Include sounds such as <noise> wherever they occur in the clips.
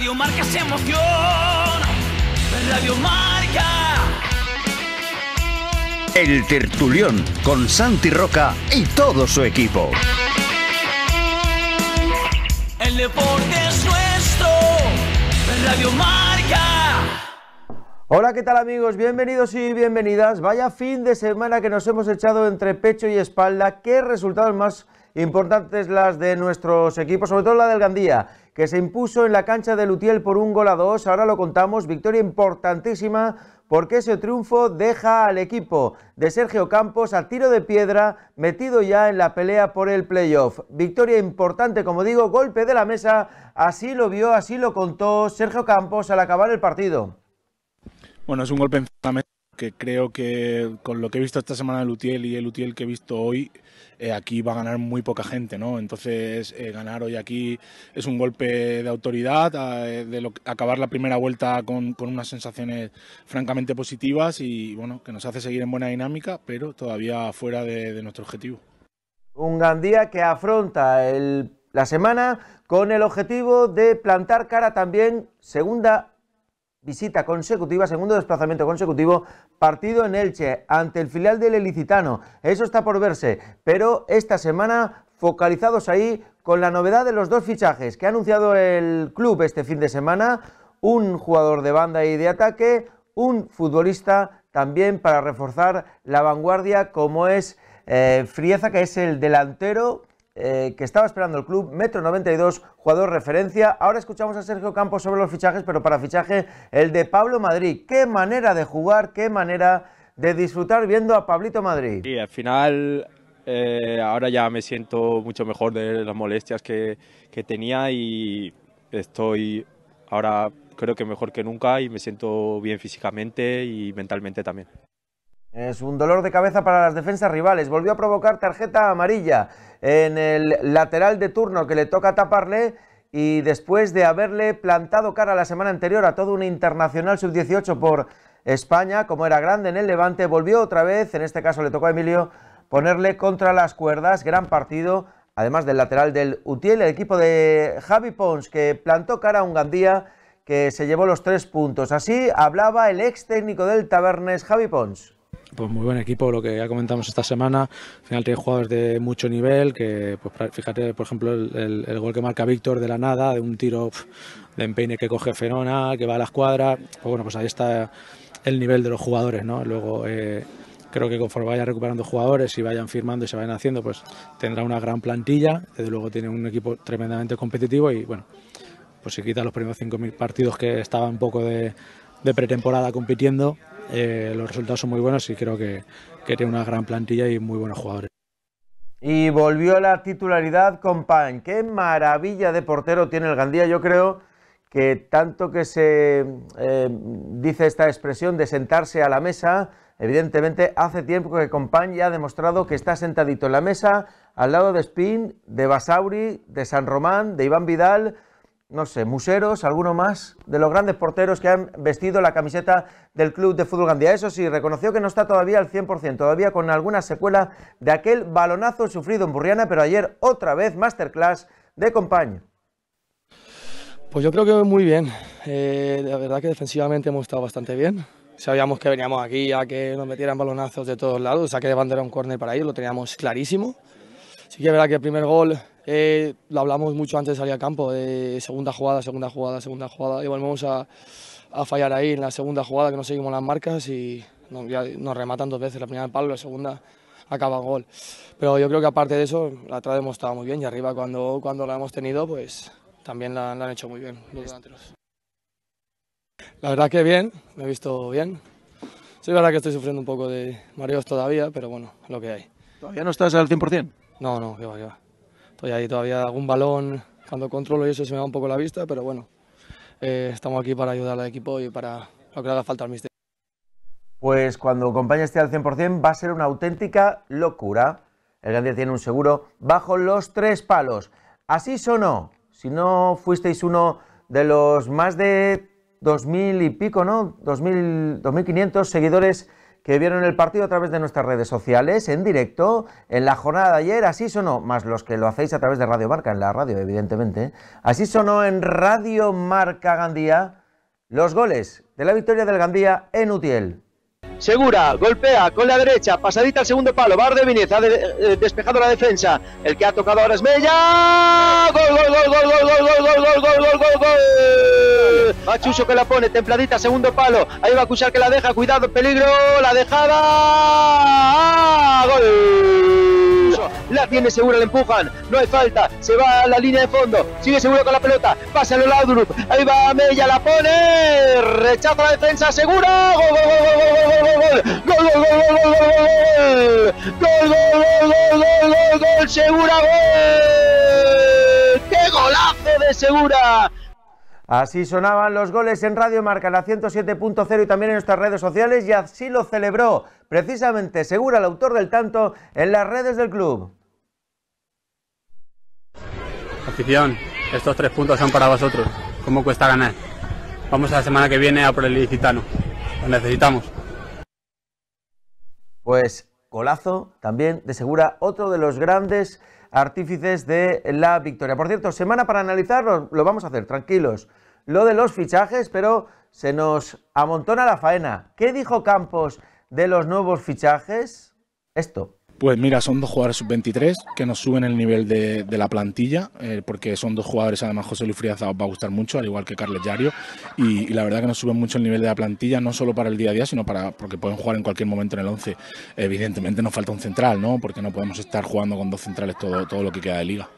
Radio Marca es emoción. Radio Marca. El Tertulión con Santi Roca y todo su equipo. El deporte es nuestro. Radio Marca. Hola, ¿qué tal amigos? Bienvenidos y bienvenidas. Vaya fin de semana que nos hemos echado entre pecho y espalda. Qué resultados más importantes las de nuestros equipos, sobre todo la del Gandía que se impuso en la cancha de Lutiel por un gol a dos. Ahora lo contamos, victoria importantísima porque ese triunfo deja al equipo de Sergio Campos a tiro de piedra, metido ya en la pelea por el playoff. Victoria importante, como digo, golpe de la mesa, así lo vio, así lo contó Sergio Campos al acabar el partido. Bueno, es un golpe en la mesa que creo que con lo que he visto esta semana de Lutiel y el Lutiel que he visto hoy, eh, aquí va a ganar muy poca gente, ¿no? Entonces, eh, ganar hoy aquí es un golpe de autoridad, eh, acabar la primera vuelta con, unas sensaciones francamente positivas y, bueno, que nos hace seguir en buena dinámica, pero todavía fuera de, nuestro objetivo. Un Gandía que afronta la semana con el objetivo de plantar cara también segunda visita consecutiva, segundo desplazamiento consecutivo, partido en Elche ante el filial del Elicitano. Eso está por verse, pero esta semana focalizados ahí con la novedad de los dos fichajes que ha anunciado el club este fin de semana, un jugador de banda y de ataque, un futbolista también para reforzar la vanguardia como es eh, Frieza, que es el delantero eh, que estaba esperando el club, metro 92, jugador referencia. Ahora escuchamos a Sergio Campos sobre los fichajes, pero para fichaje el de Pablo Madrid. Qué manera de jugar, qué manera de disfrutar viendo a Pablito Madrid. Y al final eh, ahora ya me siento mucho mejor de las molestias que, que tenía y estoy ahora creo que mejor que nunca y me siento bien físicamente y mentalmente también. Es un dolor de cabeza para las defensas rivales. Volvió a provocar tarjeta amarilla en el lateral de turno que le toca taparle y después de haberle plantado cara la semana anterior a todo un internacional sub-18 por España, como era grande en el Levante, volvió otra vez, en este caso le tocó a Emilio, ponerle contra las cuerdas, gran partido, además del lateral del Utiel, el equipo de Javi Pons, que plantó cara a un Gandía que se llevó los tres puntos. Así hablaba el ex técnico del Tabernes, Javi Pons. Pues muy buen equipo, lo que ya comentamos esta semana. Al final tiene jugadores de mucho nivel, que pues, fíjate, por ejemplo, el, gol que marca Víctor de la nada, de un tiro de empeine que coge Fenona, que va a la escuadra. Pues bueno, pues ahí está el nivel de los jugadores, Luego eh, creo que conforme vayan recuperando jugadores y vayan firmando y se vayan haciendo, pues tendrá una gran plantilla. Desde luego tiene un equipo tremendamente competitivo y bueno, pues si quita los primeros 5.000 partidos que estaba un poco de, de pretemporada compitiendo, eh, los resultados son muy buenos y creo que, tiene una gran plantilla y muy buenos jugadores. Y volvió la titularidad con Qué maravilla de portero tiene el Gandía. Yo creo que tanto que se eh, dice esta expresión de sentarse a la mesa, evidentemente hace tiempo que Compan ya ha demostrado que está sentadito en la mesa al lado de Spin, de Basauri, de San Román, de Iván Vidal no sé, museros, alguno más, de los grandes porteros que han vestido la camiseta del club de fútbol Gandía. Eso sí, reconoció que no está todavía al 100%, todavía con alguna secuela de aquel balonazo sufrido en Burriana, pero ayer otra vez masterclass de compañía. Pues yo creo que muy bien. Eh, la verdad que defensivamente hemos estado bastante bien. Sabíamos que veníamos aquí a que nos metieran balonazos de todos lados, a que de bandera un córner para ellos, lo teníamos clarísimo. Sí que es verdad que el primer gol eh, lo hablamos mucho antes de salir al campo, de segunda jugada, segunda jugada, segunda jugada. Y volvemos a, fallar ahí en la segunda jugada, que no seguimos las marcas y nos, ya, rematan dos veces, la primera en palo, la segunda acaba gol. Pero yo creo que aparte de eso, la atrás hemos estado muy bien y arriba cuando, cuando la hemos tenido, pues también la, han hecho muy bien los delanteros. La verdad que bien, me he visto bien. Sí, la verdad que estoy sufriendo un poco de mareos todavía, pero bueno, lo que hay. ¿Todavía no estás al 100%? No, no, que va, que va. Estoy ahí todavía algún balón, cuando controlo y eso se me va un poco la vista, pero bueno, eh, estamos aquí para ayudar al equipo y para lo que le haga falta al mister. Pues cuando Compañía esté al 100% va a ser una auténtica locura. El Gandía tiene un seguro bajo los tres palos. Así sonó. Si no fuisteis uno de los más de 2.000 y pico, ¿no? 2.500 seguidores que vieron el partido a través de nuestras redes sociales, en directo, en la jornada de ayer, así sonó, más los que lo hacéis a través de Radio Marca, en la radio, evidentemente, ¿eh? así sonó en Radio Marca Gandía los goles de la victoria del Gandía en Utiel. Segura, golpea con la derecha, pasadita al segundo palo, Bar de Vinez, ha despejado la defensa. El que ha tocado ahora es Mella. Gol, gol, gol, gol, gol, gol, gol, gol, gol, gol, gol, gol, gol. que la pone, templadita, segundo palo. Ahí va a Cuchar que la deja, cuidado, peligro, la dejada. gol la tiene segura, la empujan, no hay falta, se va a la línea de fondo, sigue seguro con la pelota, pasa el Laudrup, ahí va Mella, la pone, rechaza la defensa, segura, gol, gol, gol, gol, gol, gol, gol, gol, gol, gol, gol, gol, gol, gol, gol, gol, gol, qué golazo de segura Así sonaban los goles en Radio Marca, la 107.0 y también en nuestras redes sociales y así lo celebró precisamente Segura, el autor del tanto, en las redes del club. Afición, estos tres puntos son para vosotros. ¿Cómo cuesta ganar? Vamos a la semana que viene a por el licitano. Lo necesitamos. Pues golazo también de Segura, otro de los grandes artífices de la victoria. Por cierto, semana para analizarlo, lo vamos a hacer, tranquilos lo de los fichajes, pero se nos amontona la faena. ¿Qué dijo Campos de los nuevos fichajes? Esto. Pues mira, son dos jugadores sub-23 que nos suben el nivel de, la plantilla, eh, porque son dos jugadores, además José Luis Friaza os va a gustar mucho, al igual que Carles Yario, y, la verdad que nos suben mucho el nivel de la plantilla, no solo para el día a día, sino para porque pueden jugar en cualquier momento en el 11. Evidentemente nos falta un central, ¿no? Porque no podemos estar jugando con dos centrales todo, todo lo que queda de liga.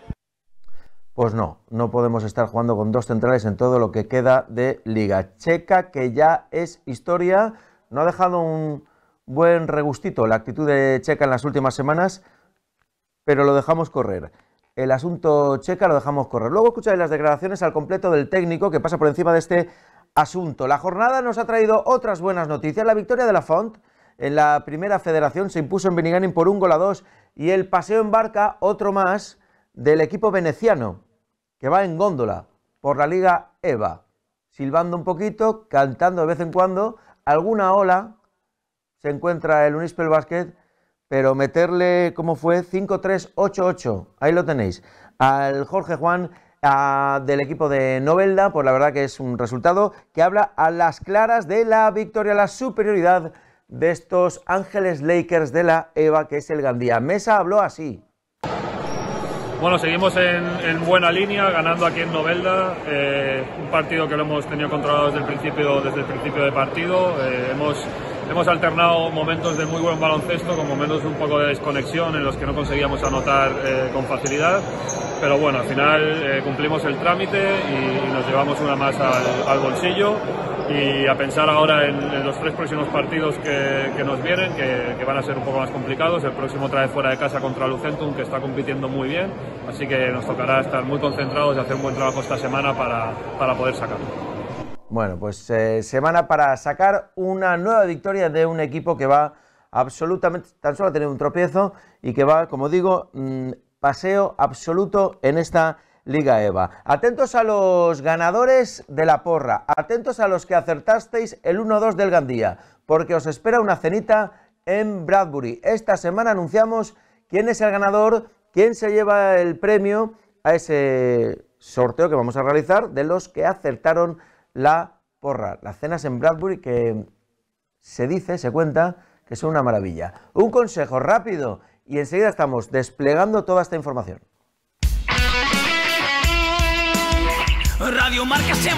Pues no, no podemos estar jugando con dos centrales en todo lo que queda de Liga Checa, que ya es historia. No ha dejado un buen regustito la actitud de Checa en las últimas semanas, pero lo dejamos correr. El asunto Checa lo dejamos correr. Luego escucháis las declaraciones al completo del técnico que pasa por encima de este asunto. La jornada nos ha traído otras buenas noticias. La victoria de la Font en la primera federación se impuso en Beniganin por un gol a dos y el paseo en barca, otro más del equipo veneciano que va en góndola por la Liga EVA, silbando un poquito, cantando de vez en cuando, alguna ola se encuentra el Unispel Basket, pero meterle, como fue? 5-3-8-8, ahí lo tenéis, al Jorge Juan del equipo de Novelda, pues la verdad que es un resultado que habla a las claras de la victoria, la superioridad de estos Ángeles Lakers de la EVA, que es el Gandía. Mesa habló así. Bueno, seguimos en, buena línea, ganando aquí en Novelda, eh, un partido que lo hemos tenido controlado desde el principio, desde el principio de partido. Eh, hemos hemos alternado momentos de muy buen baloncesto con momentos un poco de desconexión en los que no conseguíamos anotar eh, con facilidad. Pero bueno, al final eh, cumplimos el trámite y, nos llevamos una más al, bolsillo y a pensar ahora en, los tres próximos partidos que, nos vienen, que, van a ser un poco más complicados. El próximo trae fuera de casa contra Lucentum, que está compitiendo muy bien, así que nos tocará estar muy concentrados y hacer un buen trabajo esta semana para, para poder sacarlo. Bueno, pues eh, semana para sacar una nueva victoria de un equipo que va absolutamente, tan solo a tener un tropiezo y que va, como digo, mm, paseo absoluto en esta Liga EVA. Atentos a los ganadores de la porra, atentos a los que acertasteis el 1-2 del Gandía, porque os espera una cenita en Bradbury. Esta semana anunciamos quién es el ganador, quién se lleva el premio a ese sorteo que vamos a realizar de los que acertaron la porra, las cenas en Bradbury que se dice, se cuenta, que son una maravilla. Un consejo rápido y enseguida estamos desplegando toda esta información. Radio Marca se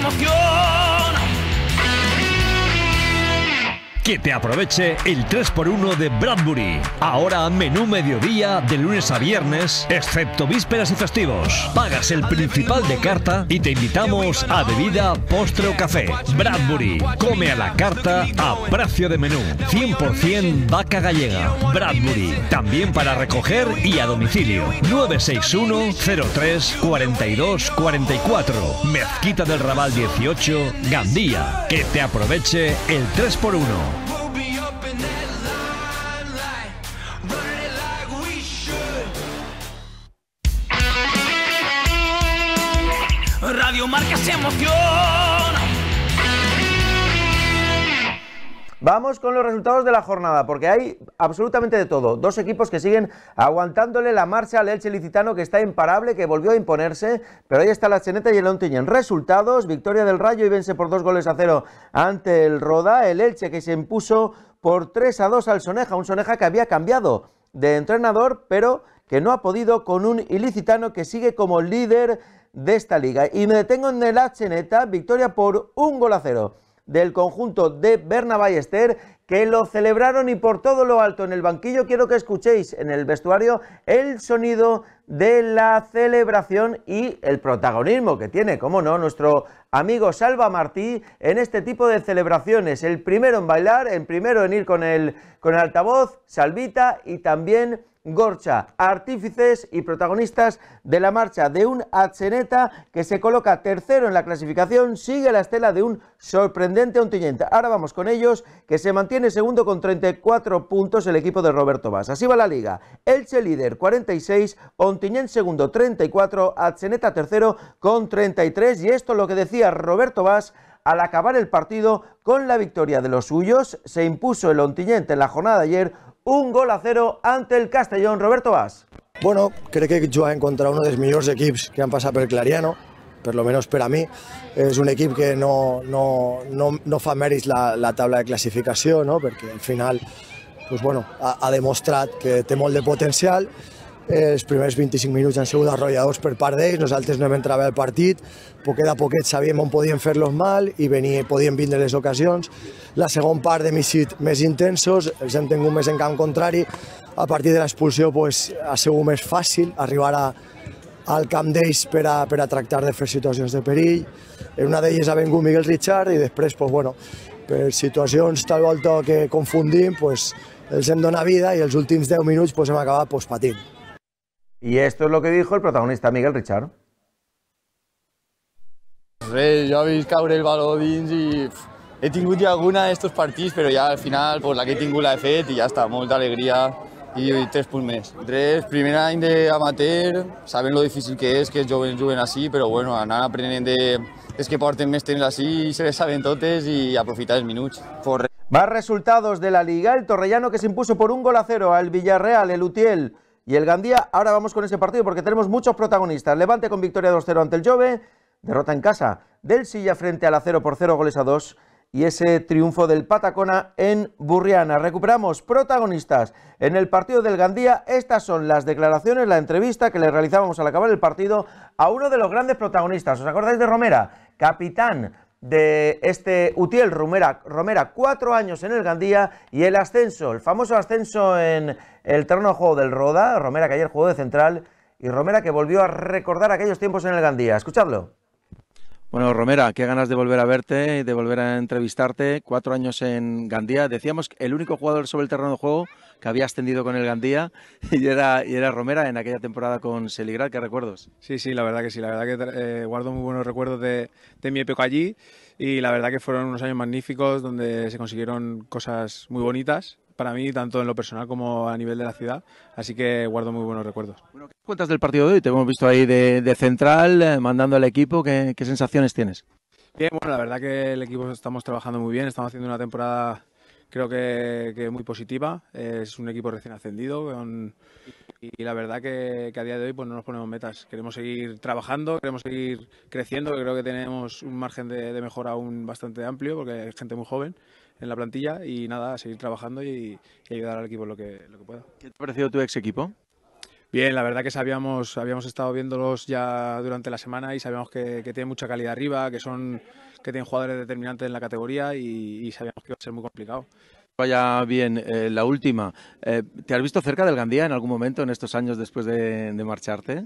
Que te aproveche el 3x1 de Bradbury. Ahora menú mediodía de lunes a viernes, excepto vísperas y festivos. Pagas el principal de carta y te invitamos a bebida, postre o café. Bradbury, come a la carta a precio de menú. 100% vaca gallega. Bradbury, también para recoger y a domicilio. 961 03 4244 Mezquita del Raval 18, Gandía. Que te aproveche el 3x1. Vamos con los resultados de la jornada, porque hay absolutamente de todo. Dos equipos que siguen aguantándole la marcha al Elche Licitano, que está imparable, que volvió a imponerse, pero ahí está la Cheneta y el en Resultados, victoria del Rayo y vence por dos goles a cero ante el Roda. El Elche que se impuso por 3 a 2 al Soneja, un Soneja que había cambiado de entrenador, pero que no ha podido con un ilicitano que sigue como líder de esta liga. Y me detengo en el cheneta victoria por un gol a cero del conjunto de Berna Ballester, que lo celebraron y por todo lo alto en el banquillo. Quiero que escuchéis en el vestuario el sonido de la celebración y el protagonismo que tiene, como no, nuestro amigo Salva Martí en este tipo de celebraciones. El primero en bailar, el primero en ir con el, con el altavoz, Salvita y también Gorcha, artífices y protagonistas de la marcha de un Atzeneta que se coloca tercero en la clasificación, sigue la estela de un sorprendente Ontiñente. Ahora vamos con ellos, que se mantiene segundo con 34 puntos el equipo de Roberto Vaz. Así va la liga. Elche líder 46, Ontinyent segundo 34, Atseneta tercero con 33 y esto lo que decía Roberto Vaz al acabar el partido con la victoria de los suyos, se impuso el Ontiñente en la jornada ayer un gol a cero ante el Castellón. Roberto ¿vas? Bueno, creo que encontrado uno de los mejores equipos que han pasado por el Clariano, Por lo menos para mí es un equipo que no, no, no, no fa la, la tabla de clasificación, no? Porque al final pues bueno, ha, demostrado que te molt de potencial Eh, els primers 25 minuts han sigut arrolladors per part d'ells, nosaltres no hem entrat bé al partit, poquet a poquet sabíem on podíem fer-los mal i venia, podien vindre les ocasions. La segona part de missit més intensos, els hem tingut més en camp contrari, a partir de l'expulsió pues, ha sigut més fàcil arribar a, al camp d'ells per, a, per a tractar de fer situacions de perill. En una d'elles ha vingut Miguel Richard i després, pues, bueno, per situacions tal volta que confundim, pues, els hem donat vida i els últims 10 minuts pues, hem acabat pues, patint. Y esto es lo que dijo el protagonista Miguel Richard. Rey, yo he visto el balón y he tenido alguna alguna estos partidos, pero ya al final pues, la que he tingut la fet y ya está, mucha alegría y tres punts més. primera primer de amateur saben lo difícil que es que es joven, joven así, pero bueno, a nada aprenden de, es que porten més así y se les saben totes y aprofitar els minuts. Por... Más resultados de la Liga, el Torrellano que se impuso por un gol a cero al Villarreal, el Utiel, y el Gandía. Ahora vamos con ese partido porque tenemos muchos protagonistas. Levante con victoria 2-0 ante el Jove, derrota en casa del Silla frente a la 0 por 0 goles a 2 y ese triunfo del Patacona en Burriana. Recuperamos protagonistas en el partido del Gandía. Estas son las declaraciones, la entrevista que le realizábamos al acabar el partido a uno de los grandes protagonistas. ¿Os acordáis de Romera? Capitán de este Utiel Romera, Romera, cuatro años en el Gandía y el ascenso, el famoso ascenso en el terreno de juego del Roda, Romera que ayer jugó de central y Romera que volvió a recordar aquellos tiempos en el Gandía. Escuchadlo. Bueno, Romera, qué ganas de volver a verte, de volver a entrevistarte. Cuatro años en Gandía. Decíamos que el único jugador sobre el terreno de juego que había ascendido con el Gandía <laughs> y era, Romera en aquella temporada con Seligral. ¿Qué recuerdos? Sí, sí, la verdad que sí. La verdad que eh, guardo muy buenos recuerdos de, de mi época allí y la verdad que fueron unos años magníficos donde se consiguieron cosas muy bonitas para mí, tanto en lo personal como a nivel de la ciudad. Así que guardo muy buenos recuerdos. ¿Qué cuentas del partido de hoy? Te hemos visto ahí de, central, eh, mandando al equipo. ¿Qué, sensaciones tienes? Bien, bueno, la verdad que el equipo estamos trabajando muy bien. Estamos haciendo una temporada, creo que, muy positiva. Es un equipo recién ascendido. y la verdad que, a día de hoy pues no nos ponemos metas. Queremos seguir trabajando, queremos seguir creciendo. Creo que tenemos un margen de, mejora aún bastante amplio porque es gente muy joven en la plantilla y nada, seguir trabajando y, ayudar al equipo lo que, lo que pueda. ¿Qué te ha parecido tu ex equipo? Bien, la verdad que sabíamos, habíamos estado viéndolos ya durante la semana y sabíamos que, que tienen mucha calidad arriba, que son, que tienen jugadores determinantes en la categoría y, sabíamos que iba a ser muy complicado. Vaya bien, eh, la última. Eh, ¿Te has visto cerca del Gandía en algún momento en estos años después de, marcharte?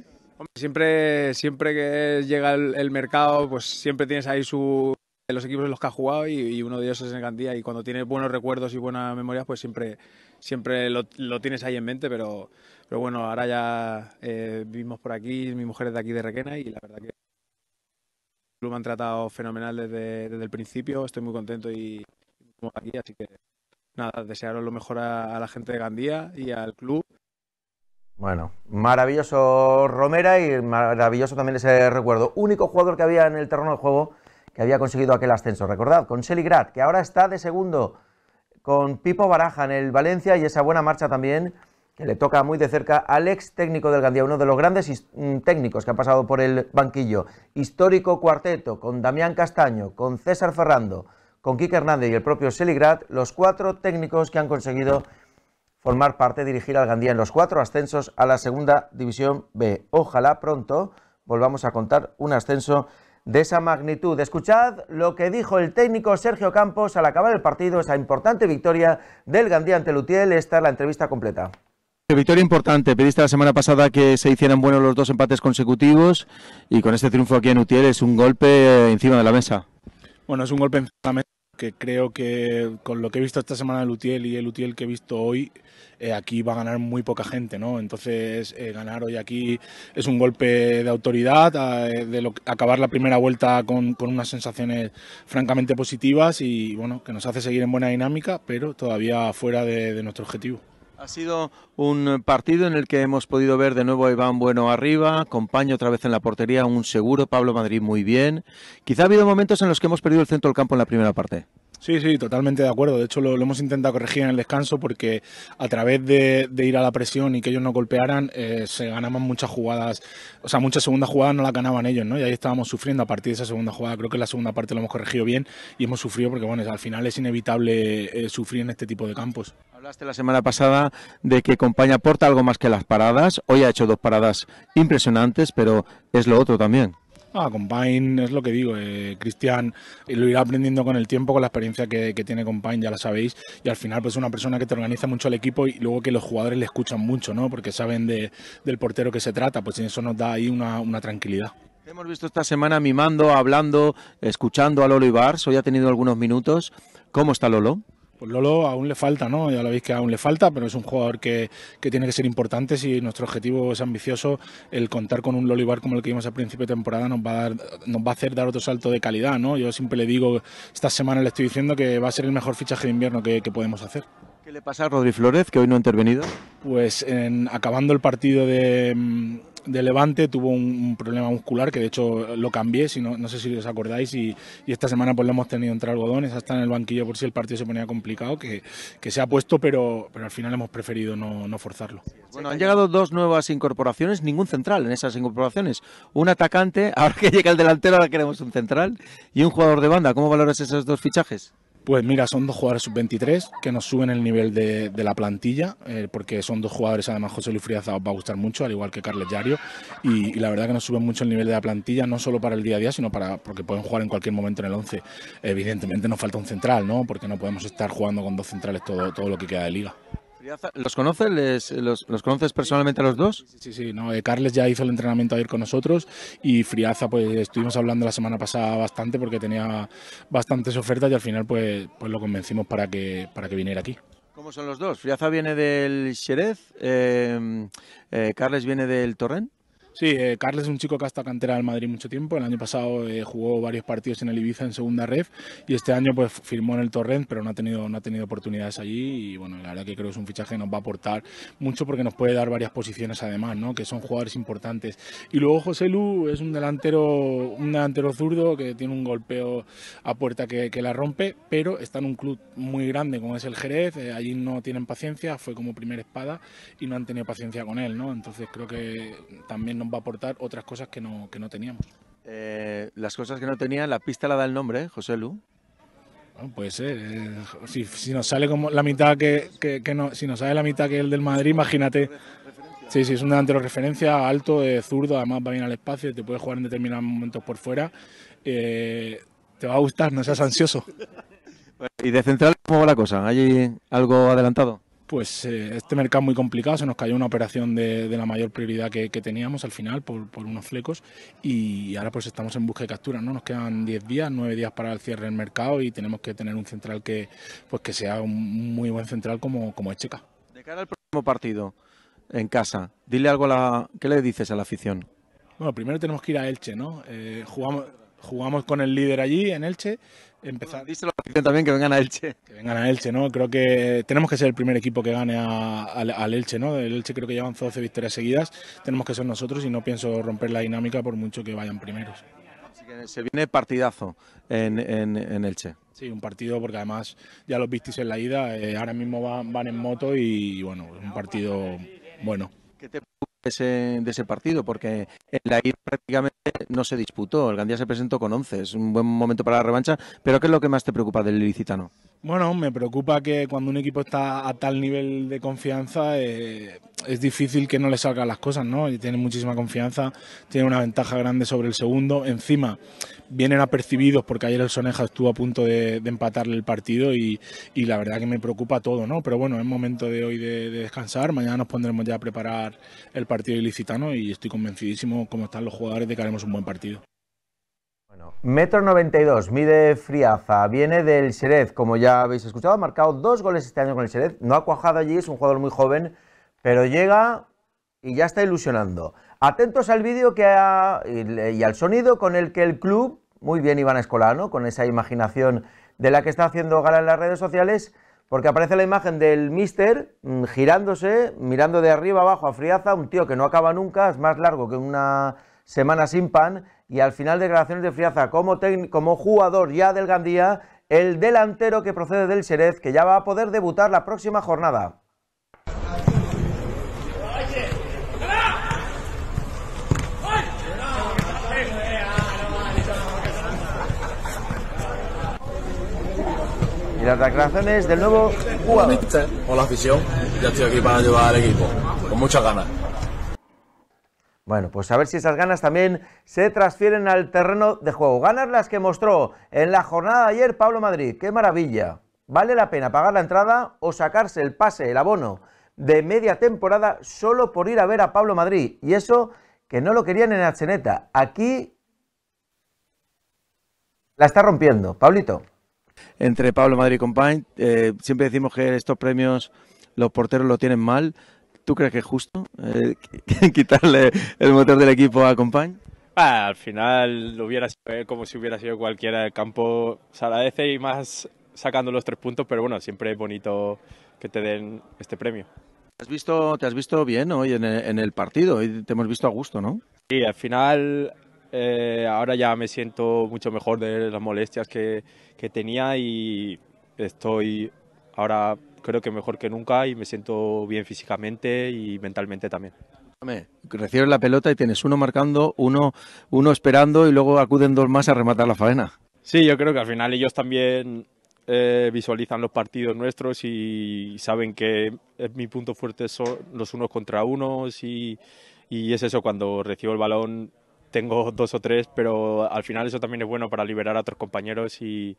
siempre, siempre que llega el, mercado, pues siempre tienes ahí su, los equipos en los que ha jugado y, uno de ellos es Gandía y cuando tienes buenos recuerdos y buenas memorias pues siempre, siempre lo, tienes ahí en mente, pero, pero bueno, ahora ya eh, vimos vivimos por aquí, mi mujer es de aquí de Requena y la verdad que el club me han tratado fenomenal desde, desde el principio, estoy muy contento y, aquí, así que nada, desearos lo mejor a, a la gente de Gandía y al club. Bueno, maravilloso Romera y maravilloso también ese recuerdo. Único jugador que había en el terreno de juego que había conseguido aquel ascenso. Recordad, con Seligrat, que ahora está de segundo, con Pipo Baraja en el Valencia y esa buena marcha también que le toca muy de cerca al ex técnico del Gandía, uno de los grandes mm, técnicos que ha pasado por el banquillo. Histórico cuarteto con Damián Castaño, con César Ferrando, con Quique Hernández y el propio Seligrat, los cuatro técnicos que han conseguido formar parte, dirigir al Gandía en los cuatro ascensos a la Segunda División B. Ojalá pronto volvamos a contar un ascenso de esa magnitud. Escuchad lo que dijo el técnico Sergio Campos al acabar el partido, esa importante victoria del Gandía ante Lutiel. Esta es la entrevista completa. Victoria importante. Pediste la semana pasada que se hicieran buenos los dos empates consecutivos y con este triunfo aquí en Utiel es un golpe eh, encima de la mesa. Bueno, es un golpe encima de la mesa que creo que con lo que he visto esta semana del Utiel y el Utiel que he visto hoy, eh, aquí va a ganar muy poca gente, ¿no? Entonces, eh, ganar hoy aquí es un golpe de autoridad, eh, de acabar la primera vuelta con, unas sensaciones francamente positivas y, bueno, que nos hace seguir en buena dinámica, pero todavía fuera de nuestro objetivo. Ha sido un partido en el que hemos podido ver de nuevo a Iván Bueno arriba, compañero otra vez en la portería, un seguro, Pablo Madrid muy bien. Quizá ha habido momentos en los que hemos perdido el centro del campo en la primera parte. Sí, sí, totalmente de acuerdo. De hecho, lo, hemos intentado corregir en el descanso porque a través de, ir a la presión y que ellos no golpearan, eh, se ganaban muchas jugadas, o sea, muchas segundas jugadas no las ganaban ellos, ¿no? Y ahí estábamos sufriendo a partir de esa segunda jugada. Creo que la segunda parte lo hemos corregido bien y hemos sufrido porque, bueno, al final es inevitable eh, sufrir en este tipo de campos. Hablaste la semana pasada de que compañía aporta algo más que las paradas. Hoy ha hecho dos paradas impresionantes, pero es lo otro también. Ah, Pine es lo que digo, eh, Cristian eh, lo irá aprendiendo con el tiempo, con la experiencia que, que tiene Pine, ya la sabéis, y al final pues es una persona que te organiza mucho el equipo y luego que los jugadores le escuchan mucho, ¿no? Porque saben del portero que se trata, pues eso nos da ahí una, tranquilidad. Hemos visto esta semana mimando, hablando, escuchando a Lolo Ibar, hoy ha tenido algunos minutos. ¿Cómo está Lolo? Pues Lolo aún le falta, ¿no? Ya lo veis que aún le falta, pero es un jugador que, tiene que ser importante. Si nuestro objetivo es ambicioso, el contar con un lolibar como el que vimos al principio de temporada nos va, a nos va a hacer dar otro salto de calidad, ¿no? Yo siempre le digo, esta semana le estoy diciendo que va a ser el mejor fichaje de invierno que, podemos hacer. ¿Qué le pasa a Rodri Flores, que hoy no ha intervenido? Pues en, acabando el partido de, de Levante tuvo un, problema muscular que de hecho lo cambié, si no, sé si os acordáis, y, esta semana pues lo hemos tenido entre algodones, hasta en el banquillo por si el partido se ponía complicado, que, que se ha puesto, pero, pero al final hemos preferido no, no forzarlo. Bueno, han llegado dos nuevas incorporaciones, ningún central en esas incorporaciones. Un atacante, <laughs> ahora que llega el delantero, ahora queremos un central, y un jugador de banda. ¿Cómo valoras esos dos fichajes? Pues mira, son dos jugadores sub-23 que nos suben el nivel de, la plantilla, eh, porque son dos jugadores, además José Luis Friaza os va a gustar mucho, al igual que Carles Yario, y, la verdad que nos suben mucho el nivel de la plantilla, no solo para el día a día, sino para porque pueden jugar en cualquier momento en el 11. Evidentemente nos falta un central, ¿no? Porque no podemos estar jugando con dos centrales todo, todo lo que queda de liga. ¿Los conoces? los, conoces personalmente a los dos? Sí, sí, eh, Carles ya hizo el entrenamiento ayer con nosotros y Friaza, pues estuvimos hablando la semana pasada bastante porque tenía bastantes ofertas y al final pues, pues lo convencimos para que, para que viniera aquí. ¿Cómo son los dos? Friaza viene del Xerez, eh, eh, Carles viene del Torrent. Sí, eh, Carles es un chico que ha estado cantera del Madrid mucho tiempo. El año pasado eh, jugó varios partidos en el Ibiza en segunda red y este año pues firmó en el Torrent, pero no ha tenido no ha tenido oportunidades allí y bueno, la verdad que creo que es un fichaje que nos va a aportar mucho porque nos puede dar varias posiciones además, ¿no? Que son jugadores importantes. Y luego José Lu es un delantero un delantero zurdo que tiene un golpeo a puerta que, la rompe, pero está en un club muy grande como es el Jerez, eh, allí no tienen paciencia, fue como primera espada y no han tenido paciencia con él, ¿no? Entonces creo que también nos va a aportar otras cosas que no, que no teníamos. Eh, las cosas que no tenían, la pista la da el nombre, ¿eh? José Lu. puede ser. Eh, si, si, nos sale como la mitad que, que, no, si nos sale la mitad que el del Madrid, imagínate. Sí, sí, es un delantero referencia, alto, de zurdo, además va bien al espacio, te puede jugar en determinados momentos por fuera. te va a gustar, no seas ansioso. <laughs> ¿Y de central cómo va la cosa? ¿Hay algo adelantado? pues eh, este mercado muy complicado, se nos cayó una operación de, la mayor prioridad que, teníamos al final por, unos flecos y ahora pues estamos en busca de captura, ¿no? Nos quedan 10 días, 9 días para el cierre del mercado y tenemos que tener un central que pues que sea un muy buen central como, como Echeca. De cara al próximo partido en casa, dile algo a la... ¿qué le dices a la afición? Bueno, primero tenemos que ir a Elche, ¿no? Eh, jugamos, jugamos con el líder allí en Elche empezar. Díselo afición también que vengan a Elche. Que vengan a Elche, ¿no? Creo que tenemos que ser el primer equipo que gane a, al Elche, ¿no? El Elche creo que llevan 12 victorias seguidas. Tenemos que ser nosotros y no pienso romper la dinámica por mucho que vayan primeros. Así que se viene partidazo en, en, en Elche. Sí, un partido porque además ya los visteis en la ida, eh, ahora mismo van, van, en moto y bueno, un partido bueno. ¿Qué te de de ese partido? Porque en la ida prácticamente no se disputó. El Gandía se presentó con 11. Es un buen momento para la revancha. Pero ¿qué es lo que más te preocupa del licitano? Bueno, me preocupa que cuando un equipo está a tal nivel de confianza eh, es difícil que no le salgan las cosas, ¿no? Y tiene muchísima confianza, tiene una ventaja grande sobre el segundo. Encima, vienen apercibidos porque ayer el Soneja estuvo a punto de, empatarle el partido y, la verdad que me preocupa todo, ¿no? Pero bueno, es momento de hoy de, de, descansar. Mañana nos pondremos ya a preparar el partido ilicitano y estoy convencidísimo, como están los jugadores, de que haremos un buen partido metro 92, mide Friaza, viene del Xerez, como ya habéis escuchado, ha marcado dos goles este año con el Xerez, no ha cuajado allí, es un jugador muy joven, pero llega y ya está ilusionando. Atentos al vídeo que y, al sonido con el que el club, muy bien Iván Escolano, con esa imaginación de la que está haciendo gala en las redes sociales, porque aparece la imagen del mister mm, girándose, mirando de arriba abajo a Friaza, un tío que no acaba nunca, es más largo que una semana sin pan y al final declaraciones de Friaza como, como jugador ya del Gandía, el delantero que procede del Xerez, que ya va a poder debutar la próxima jornada. Y las declaraciones del nuevo jugador. Hola afición, ya estoy aquí para ayudar al equipo, con muchas ganas. Bueno, pues a ver si esas ganas también se transfieren al terreno de juego. Ganas las que mostró en la jornada de ayer Pablo Madrid. ¡Qué maravilla! ¿Vale la pena pagar la entrada o sacarse el pase, el abono de media temporada solo por ir a ver a Pablo Madrid? Y eso que no lo querían en Acheneta. Aquí la está rompiendo. Pablito. Entre Pablo Madrid y Compain, eh, siempre decimos que estos premios los porteros lo tienen mal. ¿Tú crees que es justo eh, <laughs> quitarle el motor del equipo a Compañ? Ah, al final lo hubiera sido eh, como si hubiera sido cualquiera del campo. Se agradece y más sacando los tres puntos, pero bueno, siempre es bonito que te den este premio. ¿Te has visto, te has visto bien hoy en el, partido? Hoy te hemos visto a gusto, ¿no? Sí, al final eh, ahora ya me siento mucho mejor de las molestias que, que tenía y estoy ahora creo que mejor que nunca y me siento bien físicamente y mentalmente también. Recibes la pelota y tienes uno marcando, uno, uno esperando y luego acuden dos más a rematar la faena. Sí, yo creo que al final ellos también eh, visualizan los partidos nuestros y saben que mi punto fuerte son los unos contra unos y, y es eso, cuando recibo el balón tengo dos o tres, pero al final eso también es bueno para liberar a otros compañeros y,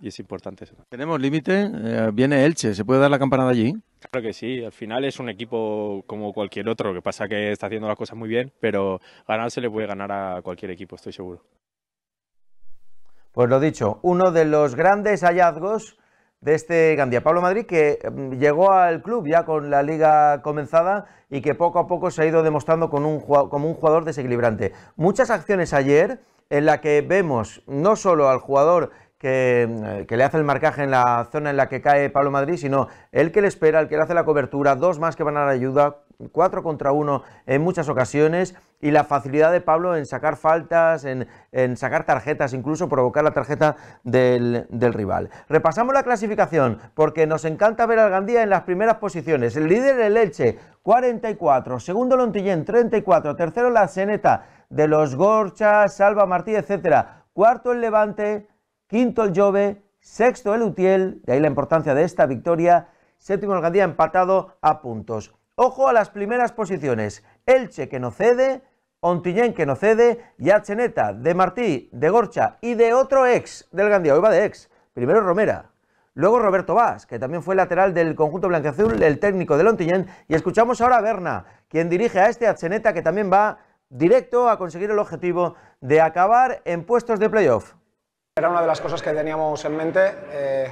y es importante eso. ¿Tenemos límite? Eh, viene Elche, ¿se puede dar la campanada allí? Claro que sí, al final es un equipo como cualquier otro, que pasa que está haciendo las cosas muy bien, pero ganar se le puede ganar a cualquier equipo, estoy seguro. Pues lo dicho, uno de los grandes hallazgos de este Gandía. Pablo Madrid, que mm, llegó al club ya con la liga comenzada y que poco a poco se ha ido demostrando con un, como un jugador desequilibrante. Muchas acciones ayer en la que vemos no solo al jugador eh, que, le hace el marcaje en la zona en la que cae Pablo Madrid, sino el que le espera, el que le hace la cobertura, dos más que van a la ayuda, cuatro contra uno en muchas ocasiones y la facilidad de Pablo en sacar faltas, en, sacar tarjetas, incluso provocar la tarjeta del, rival. Repasamos la clasificación porque nos encanta ver al Gandía en las primeras posiciones. El líder el Elche, 44, segundo Lontillén, 34, tercero la Seneta de los Gorchas, Salva Martí, etcétera. Cuarto el Levante, quinto el Jove, sexto el Utiel, de ahí la importancia de esta victoria, séptimo el Gandía empatado a puntos. Ojo a las primeras posiciones, Elche que no cede, Ontillén que no cede, y Acheneta, de Martí, de Gorcha y de otro ex del Gandía, hoy va de ex, primero Romera. Luego Roberto Vaz, que también fue lateral del conjunto blanqueazul, el técnico del Ontillén, Y escuchamos ahora a Berna, quien dirige a este Acheneta que también va directo a conseguir el objetivo de acabar en puestos de playoff. Era una de las cosas que teníamos en mente. Eh,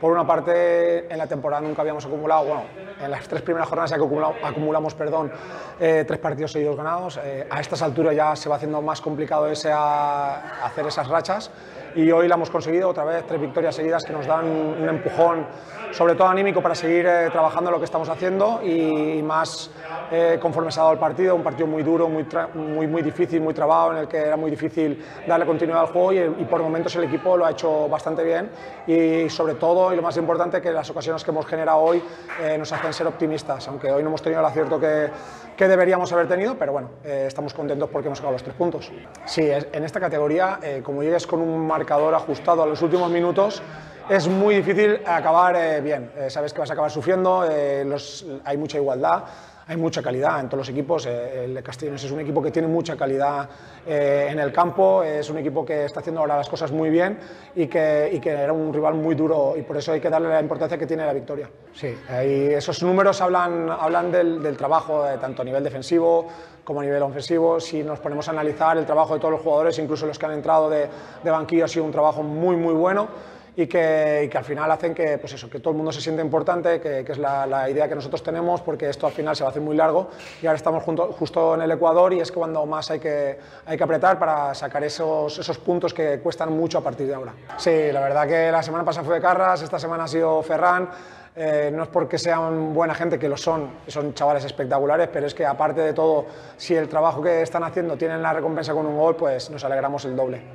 por una parte, en la temporada nunca habíamos acumulado, bueno, en las tres primeras jornadas ya acumulamos, perdón, eh, tres partidos seguidos ganados. Eh, a estas alturas ya se va haciendo más complicado ese hacer esas rachas y hoy la hemos conseguido, otra vez tres victorias seguidas que nos dan un empujón, sobre todo anímico, para seguir eh, trabajando lo que estamos haciendo y más eh, conforme se ha dado el partido, un partido muy duro, muy, muy, muy difícil, muy trabado, en el que era muy difícil darle continuidad al juego y, por momentos el equipo lo ha hecho bastante bien y sobre todo, y lo más importante, que las ocasiones que hemos generado hoy eh, nos hacen ser optimistas, aunque hoy no hemos tenido el acierto que, que deberíamos haber tenido, pero bueno, eh, estamos contentos porque hemos sacado los tres puntos. Sí, en esta categoría, como llegues con un marcador ajustado a los últimos minutos, es muy difícil acabar eh, bien. Eh, sabes que vas a acabar sufriendo, eh, hay mucha igualdad hay mucha calidad en todos los equipos. Eh, el Castellanos es un equipo que tiene mucha calidad eh, en el campo, es un equipo que está haciendo ahora las cosas muy bien y que, que era un rival muy duro y por eso hay que darle la importancia que tiene la victoria. Sí, eh, y esos números hablan, hablan del, trabajo, tanto a nivel defensivo como a nivel ofensivo. Si nos ponemos a analizar el trabajo de todos los jugadores, incluso los que han entrado de, de banquillo, ha sido un trabajo muy, muy bueno y que, al final hacen que, pues eso, que todo el mundo se siente importante, que, es la, idea que nosotros tenemos, porque esto al final se va a hacer muy largo y ahora estamos justo en el Ecuador y es cuando más hay que, hay que apretar para sacar esos, puntos que cuestan mucho a partir de ahora. Sí, la verdad que la semana pasada fue de Carras, esta semana ha sido Ferran. Eh, no es porque sean buena gente, que lo son, son chavales espectaculares, pero es que aparte de todo, si el trabajo que están haciendo tienen la recompensa con un gol, pues nos alegramos el doble.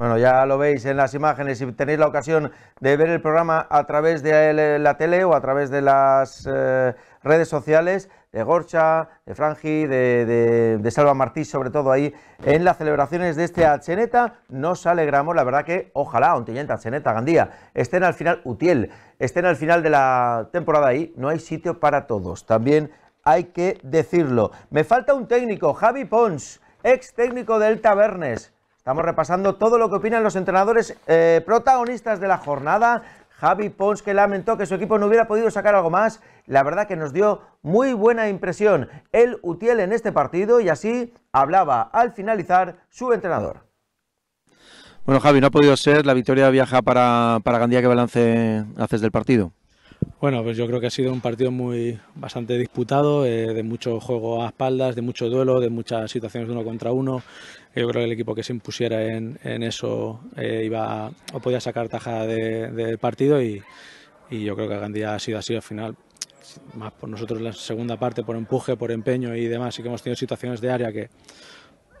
Bueno, ya lo veis en las imágenes. Si tenéis la ocasión de ver el programa a través de eh, la tele o a través de las eh, redes sociales de Gorcha, de Franji, de, Salva Martí, sobre todo ahí en las celebraciones de este Acheneta, nos alegramos. La verdad que ojalá, Ontillenta, Acheneta, Gandía, estén al final, Utiel, estén al final de la temporada ahí. No hay sitio para todos. También hay que decirlo. Me falta un técnico, Javi Pons, ex técnico del Tabernes Estamos repasando todo lo que opinan los entrenadores eh, protagonistas de la jornada. Javi Pons que lamentó que su equipo no hubiera podido sacar algo más. La verdad que nos dio muy buena impresión el Utiel en este partido y así hablaba al finalizar su entrenador. Bueno, Javi, no ha podido ser. La victoria viaja para, para Gandía. que balance haces del partido? Bueno, pues yo creo que ha sido un partido muy bastante disputado, eh, de mucho juego a espaldas, de mucho duelo, de muchas situaciones de uno contra uno. Yo creo que el equipo que se impusiera en, eso eh, iba o podía sacar tajada del partido y, y, yo creo que Gandía ha sido así al final. Más por nosotros la segunda parte, por empuje, por empeño y demás, sí que hemos tenido situaciones de área que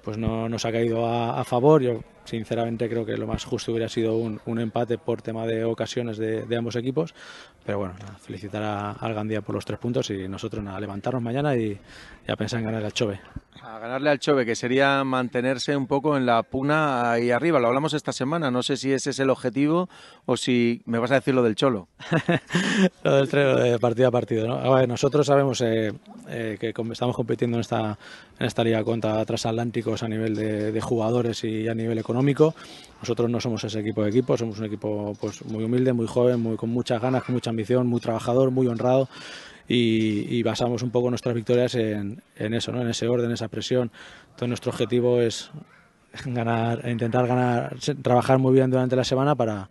pues no nos ha caído a, favor. Yo sinceramente creo que lo más justo hubiera sido un, empate por tema de ocasiones de, ambos equipos. Pero bueno, nada, felicitar al Gandía por los tres puntos y nosotros nada, levantarnos mañana y, ya pensar en ganar el Chove. A ganarle al Chove, que sería mantenerse un poco en la puna ahí arriba. Lo hablamos esta semana. No sé si ese es el objetivo o si me vas a decir lo del Cholo. <laughs> lo del de eh, partido a partido. nosotros sabemos eh, eh, que estamos compitiendo en esta, en liga contra trasatlánticos a nivel de, jugadores y a nivel económico. Nosotros no somos ese equipo de equipo, somos un equipo pues, muy humilde, muy joven, muy, con muchas ganas, con mucha ambición, muy trabajador, muy honrado y, basamos un poco nuestras victorias en, eso, ¿no? en ese orden, esa presión. Entonces nuestro objetivo es ganar, intentar ganar, trabajar muy bien durante la semana para,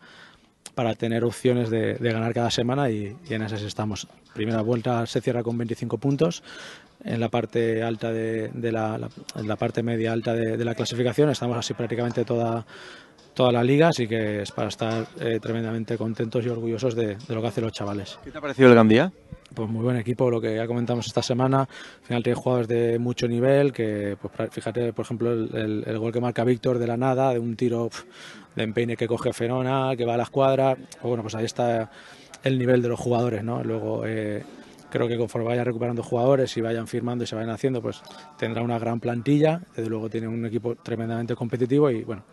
para tener opciones de, ganar cada semana y, en esas estamos. Primera vuelta se cierra con 25 puntos. En la parte alta de, la, parte media alta de, de la clasificación estamos así prácticamente toda toda la liga, así que es para estar eh, tremendamente contentos y orgullosos de, lo que hacen los chavales. ¿Qué te ha parecido el Gandía? Pues muy buen equipo, lo que ya comentamos esta semana. Al final tiene jugadores de mucho nivel, que pues, fíjate, por ejemplo, el, gol que marca Víctor de la nada, de un tiro de empeine que coge Fenona, que va a la escuadra. Pues bueno, pues ahí está el nivel de los jugadores, ¿no? Luego... Eh, creo que conforme vayan recuperando jugadores y vayan firmando y se vayan haciendo, pues tendrá una gran plantilla. Desde luego tiene un equipo tremendamente competitivo y bueno,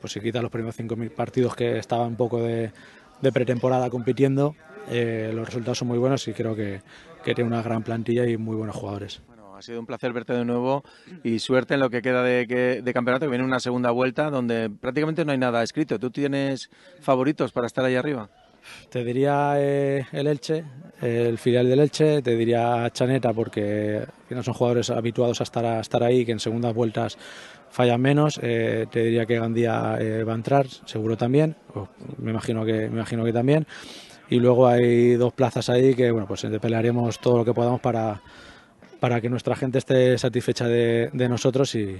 pues si quitas los primeros 5.000 partidos que estaba un poco de, pretemporada compitiendo, eh, los resultados son muy buenos y creo que, tiene una gran plantilla y muy buenos jugadores. Bueno, ha sido un placer verte de nuevo y suerte en lo que queda de, de campeonato, que viene una segunda vuelta donde prácticamente no hay nada escrito. ¿Tú tienes favoritos para estar ahí arriba? Te diría eh, el Elche, el filial del Elche, te diría Chaneta porque no son jugadores habituados a estar, ahí, que en segundas vueltas fallan menos. Eh, te diría que Gandía eh, va a entrar, seguro también, me, imagino que, me imagino que también. Y luego hay dos plazas ahí que, bueno, pues pelearemos todo lo que podamos para, que nuestra gente esté satisfecha de, de nosotros y,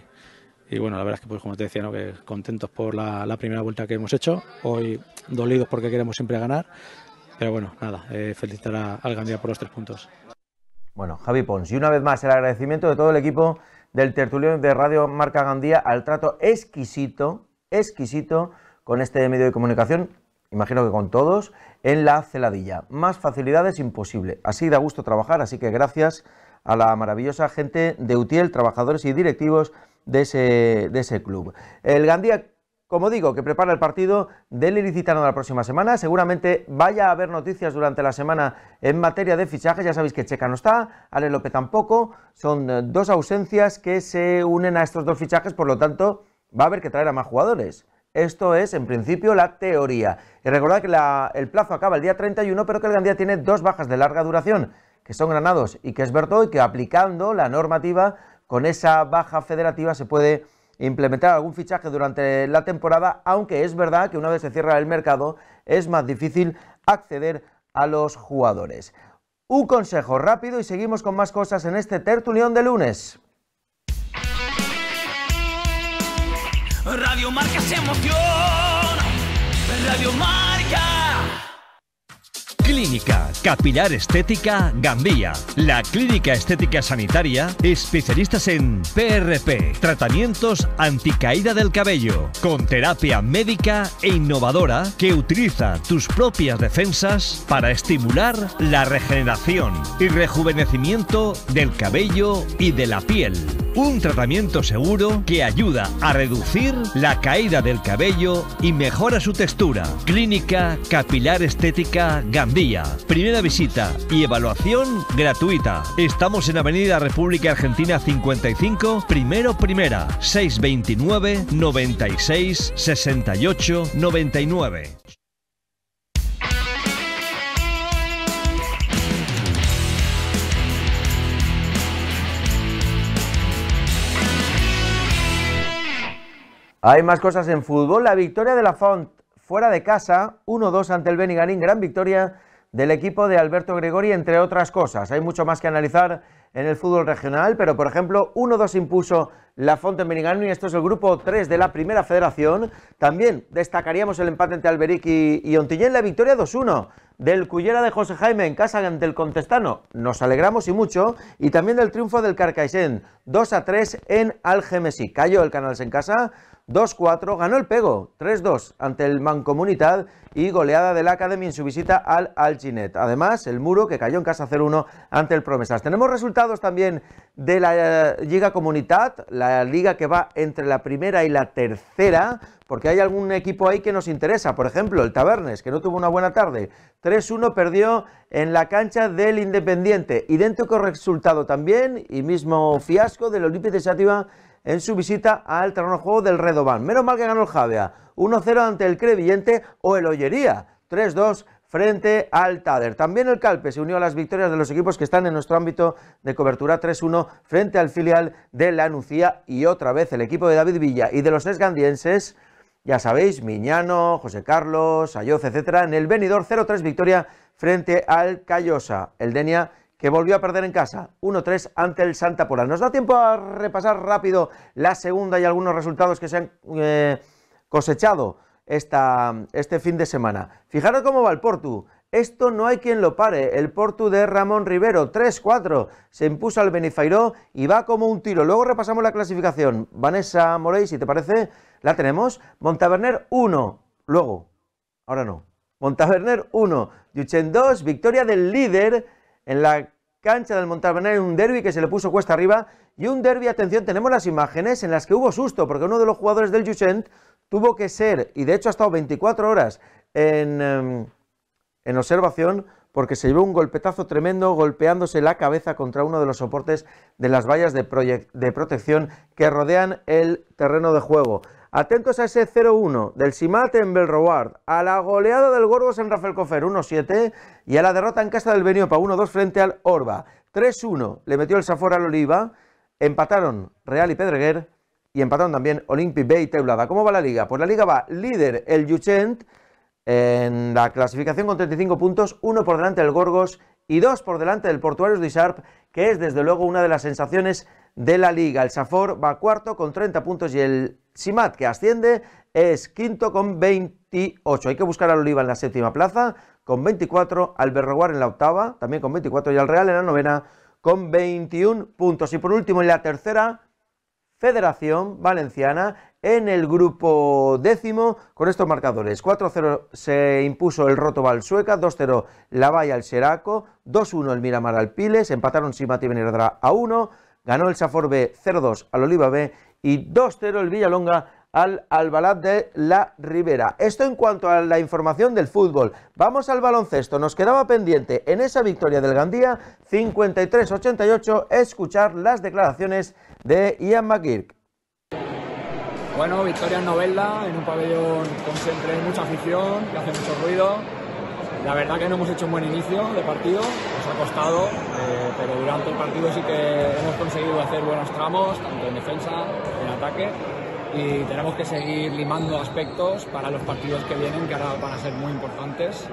y bueno, la verdad es que, pues como te decía, ¿no? que contentos por la, primera vuelta que hemos hecho, hoy dolidos porque queremos siempre ganar, pero bueno, nada, eh, felicitar al Gandía por los tres puntos. Bueno, Javi Pons, y una vez más el agradecimiento de todo el equipo del tertulión de Radio Marca Gandía al trato exquisito, exquisito con este medio de comunicación, imagino que con todos, en la celadilla. Más facilidades imposible. Así da gusto trabajar, así que gracias a la maravillosa gente de UTIEL, trabajadores y directivos de ese, de ese club. El Gandía como digo, que prepara el partido del Ilicitano de la próxima semana. Seguramente vaya a haber noticias durante la semana en materia de fichajes. Ya sabéis que Checa no está, Ale López tampoco. Son eh, dos ausencias que se unen a estos dos fichajes, por lo tanto, va a haber que traer a más jugadores. Esto es, en principio, la teoría. Y recordad que el plazo acaba el día 31, pero que el Gandía tiene dos bajas de larga duración, que son Granados y que es Berto, y que aplicando la normativa con esa baja federativa se puede implementar algún fichaje durante la temporada, aunque es verdad que una vez se cierra el mercado es más difícil acceder a los jugadores. Un consejo rápido y seguimos con más cosas en este tertulión de lunes. Radio Radio Clínica Capilar Estética Gambía, La Clínica Estética Sanitaria, especialistas en PRP, tratamientos anticaída del cabello, con terapia médica e innovadora que utiliza tus propias defensas para estimular la regeneración y rejuvenecimiento del cabello y de la piel. Un tratamiento seguro que ayuda a reducir la caída del cabello y mejora su textura. Clínica Capilar Estética Gambía. Primera visita y evaluación gratuita. Estamos en Avenida República Argentina 55, primero primera, 629 96 68 99. Hay más cosas en fútbol. La victoria de la Font fuera de casa, 1-2 ante el Benigarín, gran victoria del equipo de Alberto Gregori, entre otras cosas. Hay mucho más que analizar en el fútbol regional, pero por ejemplo, 1-2 impuso la Merigano y esto es el grupo 3 de la Primera Federación. También destacaríamos el empate entre Alberic y, Ontillén, la victoria 2-1 del Cullera de José Jaime en casa ante el Contestano. Nos alegramos y mucho. Y también del triunfo del Carcaixent, 2-3 en Algemesí. Cayó el Canals en casa, 2-4, ganó el pego, 3-2 ante el Mancomunidad y goleada del Academy en su visita al Alginet. Además, el Muro que cayó en casa 0-1 ante el Promesas. Tenemos resultados también de la eh, Liga Comunidad, la liga que va entre la primera y la tercera, porque hay algún equipo ahí que nos interesa. Por ejemplo, el Tabernes, que no tuvo una buena tarde. 3-1 perdió en la cancha del Independiente. Idéntico resultado también y mismo fiasco del Olympique de Sátiva en su visita al terreno juego del Redobán. Menos mal que ganó el Javea, 1-0 ante el Crevillente o el Ollería, 3-2 frente al Tader. También el Calpe se unió a las victorias de los equipos que están en nuestro ámbito de cobertura 3-1 frente al filial de la Anuncia y otra vez el equipo de David Villa y de los esgandienses, ya sabéis, Miñano, José Carlos, Ayoz, etcétera, en el venidor 0-3 victoria frente al Callosa. El Denia que volvió a perder en casa 1-3 ante el Santa Pola. Nos da tiempo a repasar rápido la segunda y algunos resultados que se han eh, cosechado esta, este fin de semana. Fijaros cómo va el Portu. Esto no hay quien lo pare. El Portu de Ramón Rivero, 3-4, se impuso al Benifairó y va como un tiro. Luego repasamos la clasificación. Vanessa Morey, si te parece, la tenemos. Montaverner, 1. Luego, ahora no. Montaverner, 1. Yuchen, 2. Victoria del líder en la cancha del Montevideo en un derby que se le puso cuesta arriba. Y un derby, atención, tenemos las imágenes en las que hubo susto, porque uno de los jugadores del Juchent tuvo que ser, y de hecho ha estado 24 horas em, en, observación, porque se llevó un golpetazo tremendo golpeándose la cabeza contra uno de los soportes de las vallas de protección que rodean el terreno de juego. Atentos a ese 0-1 del Simate en Belroward, a la goleada del Gorgos en Rafael Cofer 1-7 y a la derrota en casa del Beniopa 1-2 frente al Orba. 3-1 le metió el Safor al Oliva, empataron Real y Pedreguer y empataron también olimpi Bay y Teulada. ¿Cómo va la liga? Pues la liga va líder el Yuchent en la clasificación con 35 puntos, 1 por delante del Gorgos y 2 por delante del Portuarios de Isarp, que es desde luego una de las sensaciones de la liga. El Safor va cuarto con 30 puntos y el Simat, que asciende, es quinto con 28. Hay que buscar al Oliva en la séptima plaza con 24, al Berroguar en la octava, también con 24 y al Real en la novena con 21 puntos. Y por último, en la tercera Federación Valenciana en el grupo décimo con estos marcadores. 4-0 se impuso el Rotoval Sueca, 2-0 la Valle al Seraco, 2-1 el Miramar al Piles, empataron Simat y Benedra a 1, ganó el Safor B 0-2 al Oliva B y 2-0 el Villalonga al Albalad de la Ribera. Esto en cuanto a la información del fútbol. Vamos al baloncesto. Nos quedaba pendiente en esa victoria del Gandía 53-88 escuchar las declaraciones de Ian McGirk. Bueno, victoria en novela, en un pabellón con siempre mucha afición, que hace mucho ruido, la verdad que no hemos hecho un buen inicio de partido, nos ha costado, eh, pero durante el partido sí que hemos conseguido hacer buenos tramos, tanto en defensa en ataque, y tenemos que seguir limando aspectos para los partidos que vienen, que ahora van a ser muy importantes,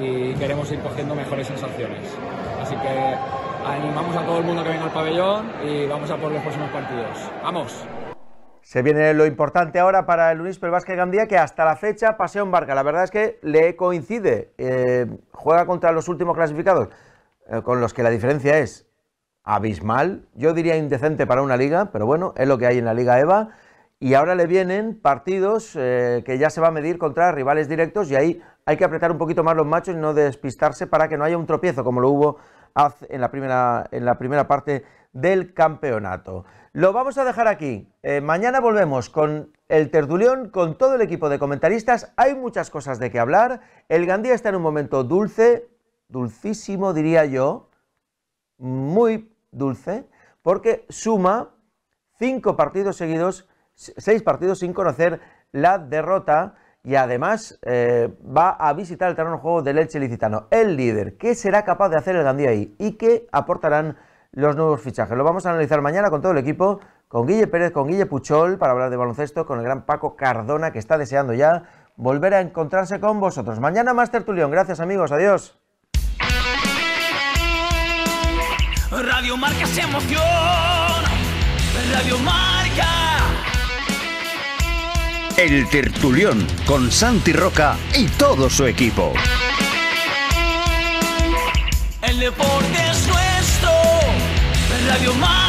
y queremos ir cogiendo mejores sensaciones. Así que animamos a todo el mundo que venga al pabellón y vamos a por los próximos partidos. ¡Vamos! Se viene lo importante ahora para el Unisper Vázquez Gandía, que hasta la fecha pasea un barca. La verdad es que le coincide. Eh, juega contra los últimos clasificados, eh, con los que la diferencia es abismal. Yo diría indecente para una liga, pero bueno, es lo que hay en la Liga EVA. Y ahora le vienen partidos eh, que ya se va a medir contra rivales directos y ahí hay que apretar un poquito más los machos y no despistarse para que no haya un tropiezo como lo hubo en la primera, en la primera parte del campeonato. Lo vamos a dejar aquí. Eh, mañana volvemos con el tertulión, con todo el equipo de comentaristas. Hay muchas cosas de qué hablar. El Gandía está en un momento dulce, dulcísimo diría yo, muy dulce, porque suma cinco partidos seguidos, seis partidos sin conocer la derrota y además eh, va a visitar el terreno de juego del Elche Licitano, el líder. ¿Qué será capaz de hacer el Gandía ahí? ¿Y qué aportarán? los nuevos fichajes. Lo vamos a analizar mañana con todo el equipo, con Guille Pérez, con Guille Puchol, para hablar de baloncesto, con el gran Paco Cardona, que está deseando ya volver a encontrarse con vosotros. Mañana más tertulión. Gracias amigos, adiós. Radio Marca se emoción. Radio Marca. El tertulión con Santi Roca y todo su equipo. El deporte love your mind.